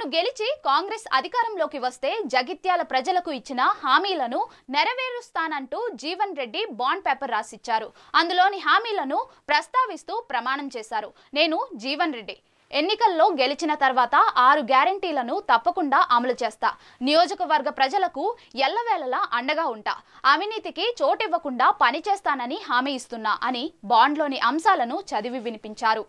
తాను గెలిచి కాంగ్రెస్ అధికారంలోకి వస్తే జగిత్యాల ప్రజలకు ఇచ్చిన హామీలను నెరవేరుస్తానంటూ జీవన్ రెడ్డి బాండ్ పేపర్ రాసిచ్చారు అందులోని హామీలను ప్రస్తావిస్తూ ప్రమాణం చేశారు నేను జీవన్ రెడ్డి ఎన్నికల్లో గెలిచిన తర్వాత ఆరు గ్యారంటీలను తప్పకుండా అమలు చేస్తా నియోజకవర్గ ప్రజలకు ఎల్లవేళలా అండగా ఉంటా అవినీతికి చోటివ్వకుండా పనిచేస్తానని హామీ ఇస్తున్నా అని బాండ్లోని అంశాలను చదివి వినిపించారు